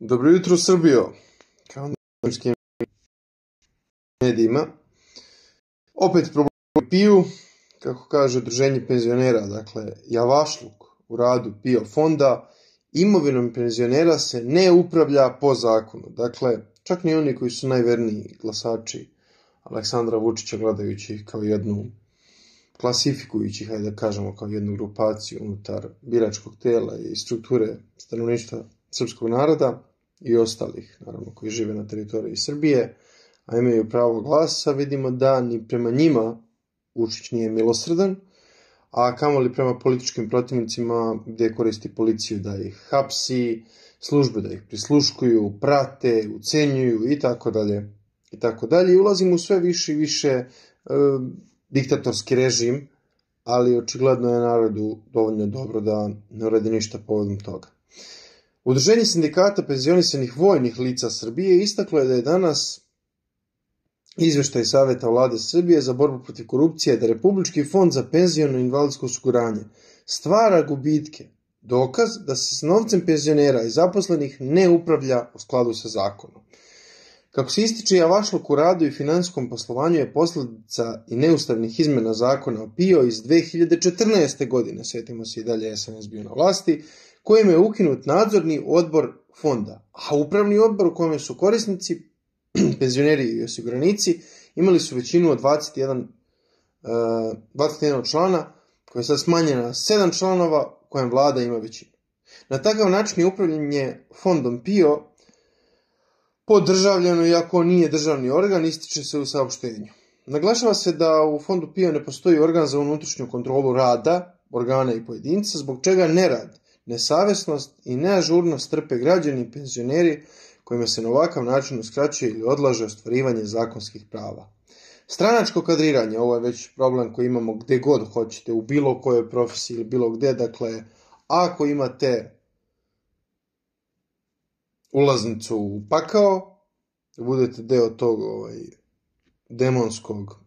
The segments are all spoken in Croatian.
Dobro jutro Srbijo, kao na medijima. Opet problem piju, kako kaže Udruženje penzionera, dakle Javašluk u radu PIO fonda, imovinom penzionera se ne upravlja po zakonu. Dakle, čak ni oni koji su najverniji glasači Aleksandra Vučića gledajući kao jednu klasifikujući, hajde da kažemo, kao jednu grupaciju unutar biračkog tela i strukture stanovništva srpskog naroda i ostalih, naravno, koji žive na teritoriji Srbije, a imaju pravo glasa, vidimo da ni prema njima Vučić nije milosrdan, a kamoli prema političkim protivnicima gdje koristi policiju da ih hapsi, službe da ih prisluškuju, prate, ucenjuju i tako dalje. I tako dalje. I ulazimo u sve više i više e, diktatorski režim, ali očigledno je narodu dovoljno dobro da ne uradi ništa povodom toga. Udruženje sindikata penzionisanih vojnih lica Srbije istaklo je da je danas izvještaj Savjeta vlade Srbije za borbu protiv korupcije da Republički fond za i invalidsko osiguranje stvara gubitke, dokaz da se s novcem penzionera i zaposlenih ne upravlja u skladu sa zakonom. Kako se ističe javašluk u radu i finanskom poslovanju je posljedica i neustavnih izmjena zakona o PIO iz 2014. godine, sjetimo se i dalje SNS bio na vlasti, kojim je ukinut nadzorni odbor fonda, a upravni odbor u kojem su korisnici, penzioneri i osiguranici imali su većinu od 21, 21 e, člana koja je sad smanjena na 7 članova kojem vlada ima većinu. Na takav način je upravljanje fondom PIO podržavljeno iako nije državni organ, ističe se u saopštenju. Naglašava se da u fondu PIO ne postoji organ za unutrašnju kontrolu rada, organa i pojedinca, zbog čega nerad Nesavjesnost i neažurnost trpe građani i penzioneri kojima se na ovakav način uskraćuje ili odlaže ostvarivanje zakonskih prava. Stranačko kadriranje, ovo je već problem koji imamo gdje god hoćete, u bilo kojoj profesiji ili bilo gdje, dakle, ako imate ulaznicu u pakao, budete deo tog ovaj, demonskog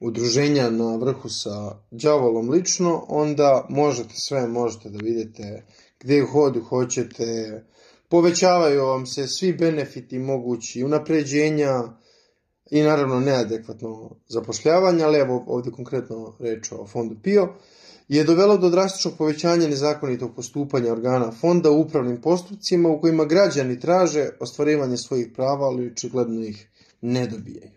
udruženja na vrhu sa đavolom lično, onda možete sve, možete da vidite gdje hodu hoćete, povećavaju vam se svi benefiti mogući, unapređenja i naravno neadekvatno zapošljavanje, ali evo ovdje konkretno reč o fondu PIO, je dovelo do drastičnog povećanja nezakonitog postupanja organa fonda u upravnim postupcima u kojima građani traže ostvarivanje svojih prava, ali očigledno ih ne dobijaju.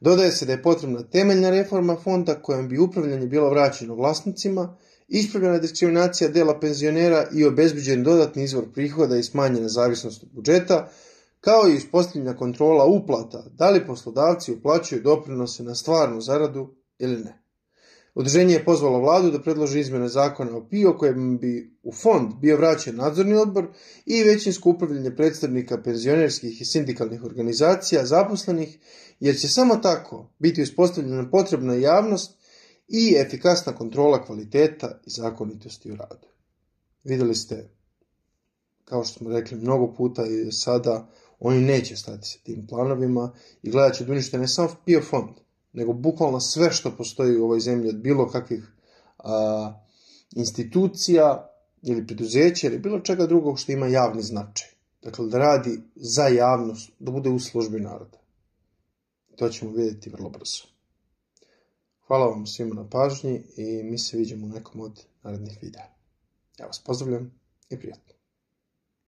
Dodaje se da je potrebna temeljna reforma fonda kojom bi upravljanje bilo vraćeno vlasnicima, ispravljena diskriminacija dela penzionera i obezbiđen dodatni izvor prihoda i smanjena zavisnost od budžeta, kao i uspostavljena kontrola uplata, da li poslodavci uplaćuju doprinose na stvarnu zaradu ili ne. Udruženje je pozvalo vladu da predloži izmjene zakona o PIO kojem bi u fond bio vraćen nadzorni odbor i većinsko upravljanje predstavnika penzionerskih i sindikalnih organizacija zaposlenih jer će samo tako biti uspostavljena potrebna javnost i efikasna kontrola kvaliteta i zakonitosti u radu. Vidjeli ste, kao što smo rekli mnogo puta i sada, oni neće stati sa tim planovima i gledat će uništene samo PIO fond, nego bukvalno sve što postoji u ovoj zemlji od bilo kakvih institucija ili preduzeća ili bilo čega drugog što ima javni značaj. Dakle, da radi za javnost, da bude u službi naroda. To ćemo vidjeti vrlo brzo. Hvala vam svima na pažnji i mi se vidimo u nekom od narednih videa. Ja vas pozdravljam i prijatno.